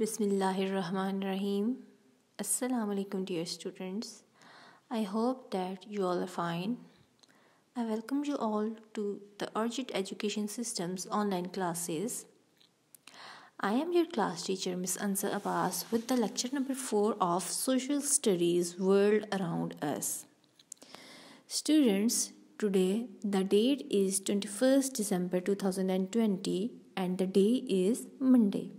Bismillahirrahmanirrahim. Assalamu alaikum dear students. I hope that you all are fine. I welcome you all to the Urgent Education Systems online classes. I am your class teacher Ms. Ansa Abbas with the lecture number 4 of Social Studies World Around Us. Students, today the date is 21st December 2020 and the day is Monday.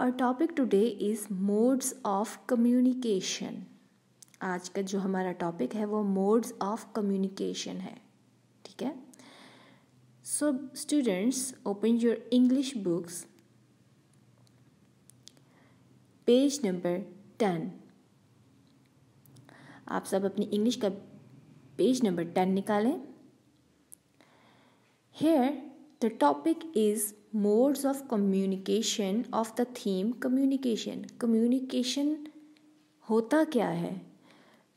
और topic today is modes of communication आज का जो हमारा topic है वो modes of communication है ठीक है so students open your English books page number ten आप सब अपनी इंग्लिश का पेज नंबर टेन निकालें here The topic is modes of communication of the theme communication. Communication होता क्या है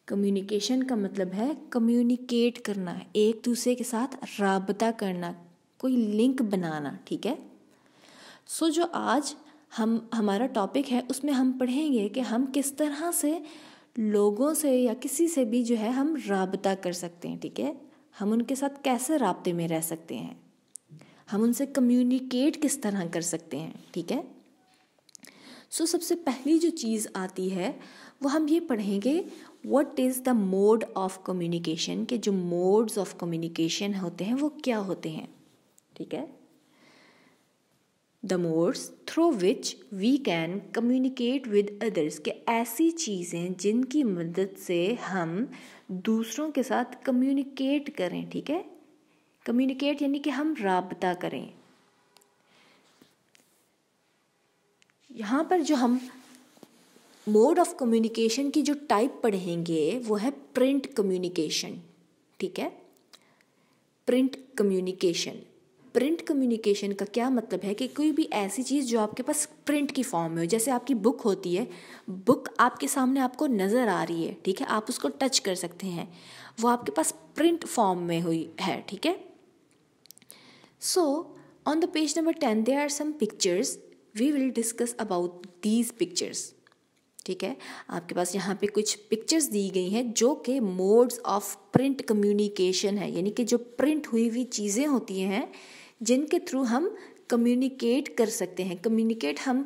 कम्युनिकेशन का मतलब है कम्युनिकेट करना एक दूसरे के साथ रबता करना कोई लिंक बनाना ठीक है सो so, जो आज हम हमारा टॉपिक है उसमें हम पढ़ेंगे कि हम किस तरह से लोगों से या किसी से भी जो है हम रबता कर सकते हैं ठीक है हम उनके साथ कैसे रबते में रह सकते हैं हम उनसे कम्युनिकेट किस तरह कर सकते हैं ठीक है सो so, सबसे पहली जो चीज़ आती है वो हम ये पढ़ेंगे what is the mode of communication के जो मोड्स ऑफ कम्युनिकेशन होते हैं वो क्या होते हैं ठीक है the modes through which we can communicate with others के ऐसी चीज़ें जिनकी मदद से हम दूसरों के साथ कम्युनिकेट करें ठीक है कम्युनिकेट यानी कि हम रबता करें यहाँ पर जो हम मोड ऑफ कम्युनिकेशन की जो टाइप पढ़ेंगे वो है प्रिंट कम्युनिकेशन ठीक है प्रिंट कम्युनिकेशन प्रिंट कम्युनिकेशन का क्या मतलब है कि कोई भी ऐसी चीज़ जो आपके पास प्रिंट की फॉर्म में हो जैसे आपकी बुक होती है बुक आपके सामने आपको नज़र आ रही है ठीक है आप उसको टच कर सकते हैं वो आपके पास प्रिंट फॉर्म में हुई है ठीक है So, on the page number 10 there are some pictures we will discuss about these pictures ठीक है आपके पास यहाँ पे कुछ पिक्चर्स दी गई हैं जो कि मोड्स ऑफ प्रिंट कम्युनिकेशन है यानी कि जो प्रिंट हुई हुई चीज़ें होती हैं जिनके थ्रू हम कम्युनिकेट कर सकते हैं कम्युनिकेट हम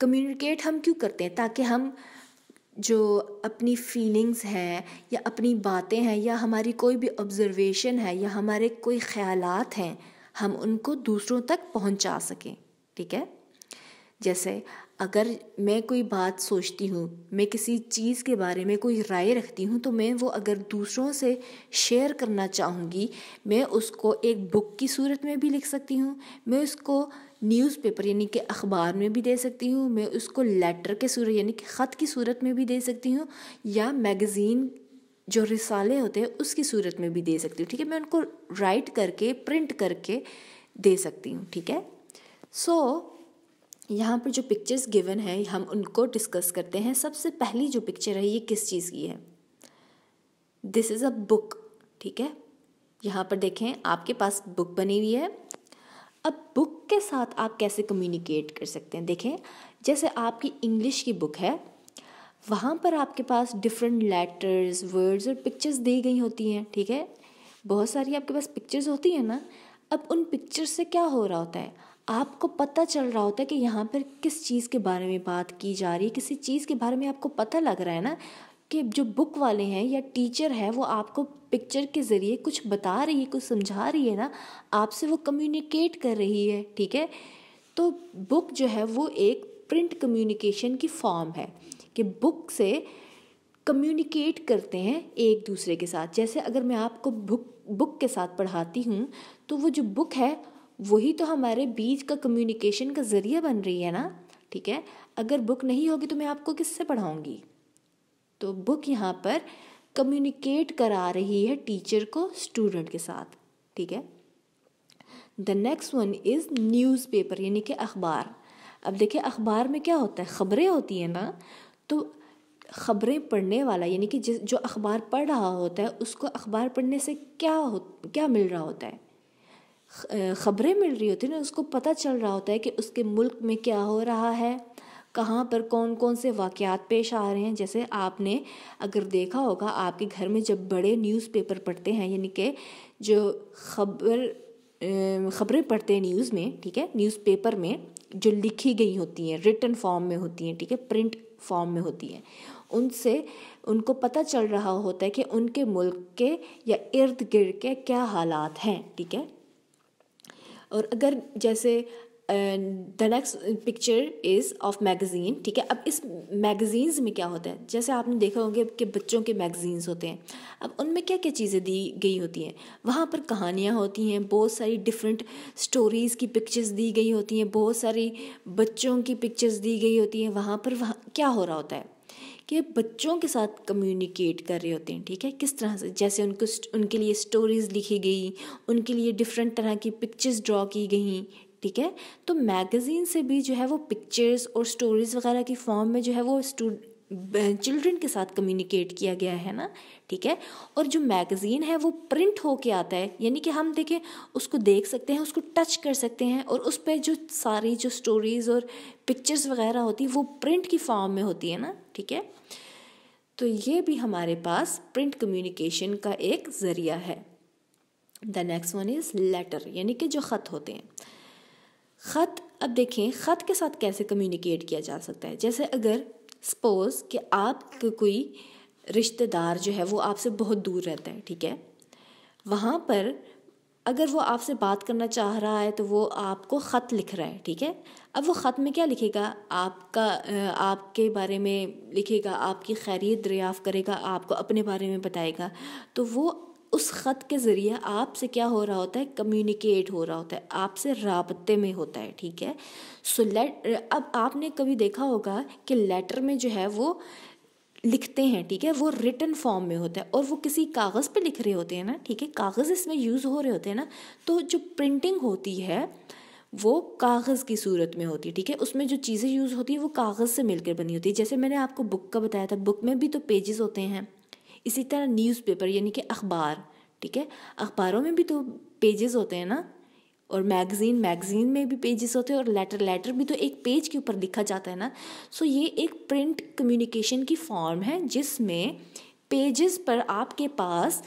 कम्युनिकेट हम क्यों करते हैं ताकि हम जो अपनी फीलिंग्स हैं या अपनी बातें हैं या हमारी कोई भी ऑब्ज़र्वेशन है या हमारे कोई ख्यालात हैं हम उनको दूसरों तक पहुंचा सकें ठीक है जैसे अगर मैं कोई बात सोचती हूँ मैं किसी चीज़ के बारे में कोई राय रखती हूँ तो मैं वो अगर दूसरों से शेयर करना चाहूँगी मैं उसको एक बुक की सूरत में भी लिख सकती हूँ मैं उसको न्यूज़पेपर यानी कि अखबार में भी दे सकती हूँ मैं उसको लेटर के सूरत यानी कि ख़त की सूरत में भी दे सकती हूँ या मैगज़ीन जो रिसाले होते हैं उसकी सूरत में भी दे सकती हूँ ठीक है मैं उनको राइट करके प्रिंट करके दे सकती हूँ ठीक है सो so, यहाँ पर जो पिक्चर्स गिवन है हम उनको डिस्कस करते हैं सबसे पहली जो पिक्चर है ये किस चीज़ की है दिस इज़ अ बुक ठीक है यहाँ पर देखें आपके पास बुक बनी हुई है अब बुक के साथ आप कैसे कम्युनिकेट कर सकते हैं देखें जैसे आपकी इंग्लिश की बुक है वहाँ पर आपके पास डिफरेंट लेटर्स वर्ड्स और पिक्चर्स दी गई होती हैं ठीक है बहुत सारी आपके पास पिक्चर्स होती हैं ना अब उन पिक्चर्स से क्या हो रहा होता है आपको पता चल रहा होता है कि यहाँ पर किस चीज़ के बारे में बात की जा रही है किसी चीज़ के बारे में आपको पता लग रहा है ना कि जो बुक वाले हैं या टीचर है वो आपको पिक्चर के ज़रिए कुछ बता रही है कुछ समझा रही है ना आपसे वो कम्युनिकेट कर रही है ठीक है तो बुक जो है वो एक प्रिंट कम्युनिकेशन की फॉर्म है कि बुक से कम्युनिकेट करते हैं एक दूसरे के साथ जैसे अगर मैं आपको बुक बुक के साथ पढ़ाती हूँ तो वो जो बुक है वही तो हमारे बीच का कम्युनिकेशन का ज़रिया बन रही है ना ठीक है अगर बुक नहीं होगी तो मैं आपको किससे पढ़ाऊँगी तो बुक यहाँ पर कम्युनिकेट करा रही है टीचर को स्टूडेंट के साथ ठीक है the next one is newspaper यानी कि अखबार अब देखिए अखबार में क्या होता है खबरें होती हैं ना तो ख़बरें पढ़ने वाला यानी कि जिस जो अखबार पढ़ रहा होता है उसको अखबार पढ़ने से क्या हो क्या मिल रहा होता है ख़बरें मिल रही होती है ना उसको पता चल रहा होता है कि उसके मुल्क में क्या हो रहा है कहाँ पर कौन कौन से वाक़ात पेश आ रहे हैं जैसे आपने अगर देखा होगा आपके घर में जब बड़े न्यूज़पेपर पढ़ते हैं यानी कि जो खबर ख़बरें पढ़ते हैं न्यूज़ में ठीक है न्यूज़पेपर में जो लिखी गई होती हैं रिटर्न फॉर्म में होती हैं ठीक है प्रिंट फॉर्म में होती हैं उनसे उनको पता चल रहा होता है कि उनके मुल्क के या इर्द गिर्द के क्या हालात हैं ठीक है और अगर जैसे the next picture is of magazine ठीक है अब इस मैगज़ीन्स में क्या होता है जैसे आपने देखा होंगे कि बच्चों के मैगज़ीन्स होते हैं अब उनमें क्या क्या चीज़ें दी गई होती हैं वहाँ पर कहानियाँ होती हैं बहुत सारी डिफरेंट स्टोरीज़ की पिक्चर्स दी गई होती हैं बहुत सारी बच्चों की पिक्चर्स दी गई होती हैं वहाँ पर वहाँ क्या हो रहा होता है कि बच्चों के साथ कम्युनिकेट कर रहे होते हैं ठीक है किस तरह से जैसे उनको उनके लिए स्टोरीज़ लिखी गई उनके लिए डिफरेंट तरह की पिक्चर्स ड्रॉ की गई ठीक है तो मैगज़ीन से भी जो है वो पिक्चर्स और स्टोरीज़ वगैरह की फॉर्म में जो है वो चिल्ड्रन के साथ कम्युनिकेट किया गया है ना ठीक है और जो मैगज़ीन है वो प्रिंट होके आता है यानी कि हम देखें उसको देख सकते हैं उसको टच कर सकते हैं और उस पर जो सारी जो स्टोरीज़ और पिक्चर्स वगैरह होती हैं वो प्रिंट की फॉर्म में होती है ना ठीक है तो ये भी हमारे पास प्रिंट कम्युनिकेशन का एक ज़रिया है the next one is letter यानी कि जो ख़त होते हैं ख़त अब देखें ख़त के साथ कैसे कम्युनिकेट किया जा सकता है जैसे अगर सपोज़ कि आप कोई रिश्तेदार जो है वो आपसे बहुत दूर रहता है ठीक है वहाँ पर अगर वो आपसे बात करना चाह रहा है तो वो आपको ख़त लिख रहा है ठीक है अब वो ख़त में क्या लिखेगा आपका आपके बारे में लिखेगा आपकी खैरियत दरियाफ़ करेगा आपको अपने बारे में बताएगा तो वो उस ख़त के ज़रिए आपसे क्या हो रहा होता है कम्युनिकेट हो रहा होता है आपसे रबते में होता है ठीक है सो so, लेट अब आपने कभी देखा होगा कि लेटर में जो है वो लिखते हैं ठीक है वो रिटर्न फॉर्म में होता है और वो किसी कागज़ पे लिख रहे होते हैं ना ठीक है कागज़ इसमें यूज़ हो रहे होते हैं ना तो जो प्रिंटिंग होती है वो कागज़ की सूरत में होती है ठीक है उसमें जो चीज़ें यूज़ होती हैं वो कागज़ से मिलकर बनी होती है जैसे मैंने आपको बुक का बताया था बुक में भी तो पेजेस होते हैं इसी तरह न्यूज़पेपर यानी कि अखबार ठीक है अखबारों में भी तो पेजेस होते हैं ना और मैगज़ीन मैगज़ीन में भी पेजेस होते हैं और लेटर लेटर भी तो एक पेज के ऊपर लिखा जाता है ना सो ये एक प्रिंट कम्युनिकेशन की फॉर्म है जिसमें पेजेस पर आपके पास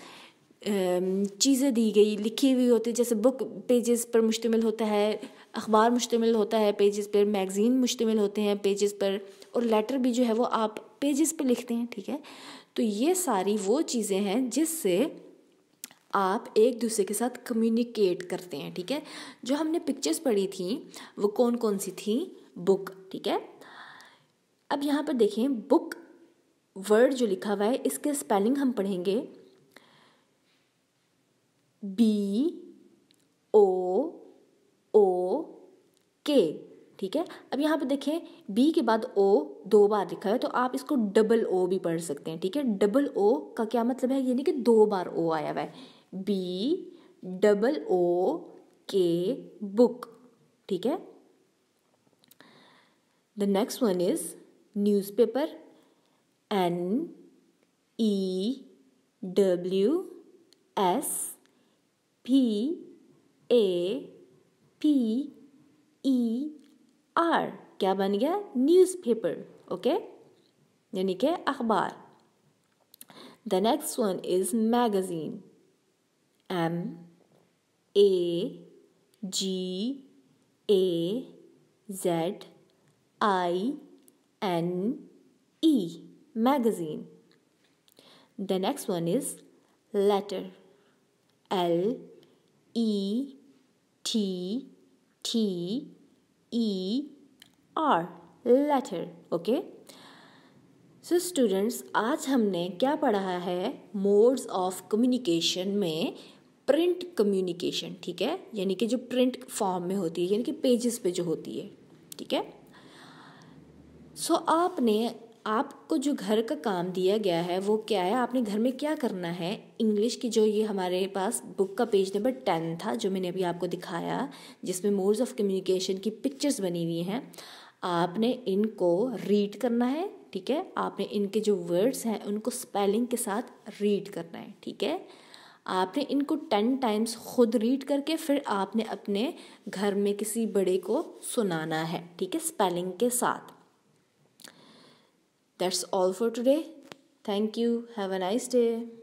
चीज़ें दी गई लिखी हुई होती है जैसे बुक पेजेस पर मुश्तमिल होता है अखबार मुश्तमिल होता है पेजेस पर मैगज़ीन मुश्तमिल होते हैं पेजेस पर और लेटर भी जो है वो आप पेजेस पर लिखते हैं ठीक है तो ये सारी वो चीज़ें हैं जिससे आप एक दूसरे के साथ कम्युनिकेट करते हैं ठीक है जो हमने पिक्चर्स पढ़ी थी वो कौन कौन सी थी बुक ठीक है अब यहाँ पर देखें बुक वर्ड जो लिखा हुआ है इसके स्पेलिंग हम पढ़ेंगे बी ओ ओ के ठीक है अब यहाँ पे देखें बी के बाद ओ दो बार लिखा है तो आप इसको डबल ओ भी पढ़ सकते हैं ठीक है डबल ओ का क्या मतलब है यानी कि दो बार ओ आया हुआ है बी डबल ओ के बुक ठीक है the next one is news paper N E W S P A P E R क्या बन गया न्यूज़पेपर ओके यानी कि अखबार the next one is magazine M A G A Z I N E magazine the next one is letter l e t t E R letter okay okay? So so students आज हमने क्या पढ़ा है modes of communication में print communication ठीक है यानी कि जो प्रिंट फॉर्म में होती है यानी कि पेजेस पे जो होती है ठीक है सो so, आपने आपको जो घर का काम दिया गया है वो क्या है आपने घर में क्या करना है इंग्लिश की जो ये हमारे पास बुक का पेज नंबर टेन था जो मैंने अभी आपको दिखाया जिसमें मोड्स ऑफ कम्युनिकेशन की पिक्चर्स बनी हुई हैं आपने इनको रीड करना है ठीक है आपने इनके जो वर्ड्स हैं उनको स्पेलिंग के साथ रीड करना है ठीक है आपने इनको टेन टाइम्स खुद रीड करके फिर आपने अपने घर में किसी बड़े को सुनाना है ठीक है स्पेलिंग के साथ That's all for today. Thank you. Have a nice day.